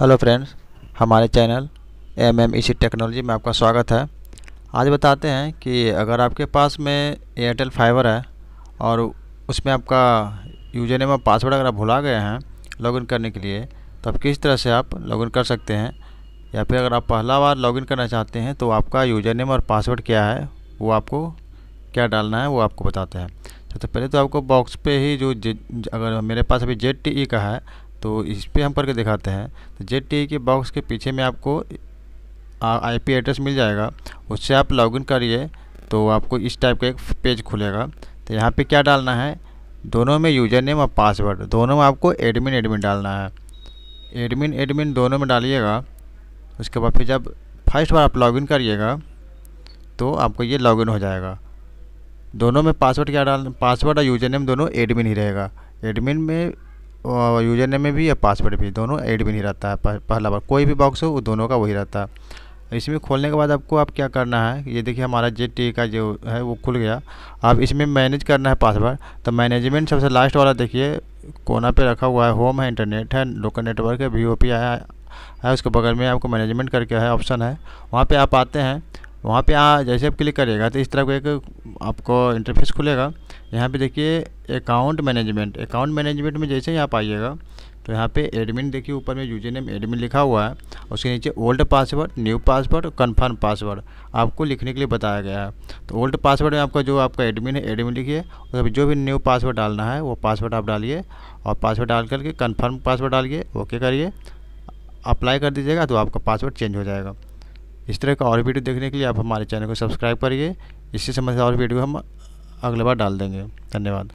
hello friends हमारे channel M M technology में आपका स्वागत है आज बताते हैं कि अगर आपके पास में एयरटेल फाइबर है और उसमें आपका यूजर नेम और पासवर्ड अगर आप भुला गए हैं लॉगिन करने के लिए तो आप किस तरह से आप लॉगिन कर सकते हैं या फिर अगर आप पहला बार लॉगिन करना चाहते हैं तो आपका यूजर नेम और पासवर्ड क्या है वो आपको क्या डालना है वो आपको बताते हैं तो पहले तो आपको बॉक्स पे ही जो, अगर मेरे पास अभी जेड टी ई का है तो इस पर हम पढ़ के दिखाते हैं तो जेड के बॉक्स के पीछे में आपको आईपी एड्रेस मिल जाएगा उससे आप लॉगिन करिए तो आपको इस टाइप का एक पेज खुलेगा तो यहाँ पे क्या डालना है दोनों में यूजर नेम और पासवर्ड दोनों में आपको एडमिन एडमिन डालना है एडमिन एडमिन दोनों में डालिएगा उसके बाद फिर जब फर्स्ट बार आप लॉगिन करिएगा तो आपको ये लॉगिन हो जाएगा दोनों में पासवर्ड क्या डालना पासवर्ड और यूजर नेम दोनों एडमिन ही रहेगा एडमिन में यूजर नेम में भी या पासवर्ड भी दोनों एड भी नहीं रहता है पहला बार कोई भी बॉक्स हो वो दोनों का वही रहता है इसमें खोलने के बाद आपको आप क्या करना है ये देखिए हमारा जे टी का जो है वो खुल गया अब इसमें मैनेज करना है पासवर्ड तो मैनेजमेंट सबसे लास्ट वाला देखिए कोना पे रखा हुआ है होम है इंटरनेट है लोकल नेटवर्क है वी ओ पी आया है उसके बगल में आपको मैनेजमेंट करके है ऑप्शन है वहाँ पर आप आते हैं वहाँ पर जैसे आप क्लिक करिएगा तो इस तरह का एक आपको इंटरफेस खुलेगा यहाँ पे देखिए अकाउंट मैनेजमेंट अकाउंट मैनेजमेंट में जैसे ही आप आइएगा तो यहाँ पे एडमिन देखिए ऊपर में यूजर नेम एडमिन लिखा हुआ है उसके नीचे old password new password confirm password आपको लिखने के लिए बताया गया है तो ओल्ड पासवर्ड में आपका जो आपका एडमिन है एडमिन लिखिए और जो भी न्यू पासवर्ड डालना है वो पासवर्ड आप डालिए और पासवर्ड डाल करके कन्फर्म पासवर्ड डालिए ओके करिए अप्लाई कर दीजिएगा तो आपका पासवर्ड चेंज हो जाएगा इस तरह का और वीडियो देखने के लिए आप हमारे चैनल को सब्सक्राइब करिए इससे संबंधित और वीडियो हम अगले बार डाल देंगे धन्यवाद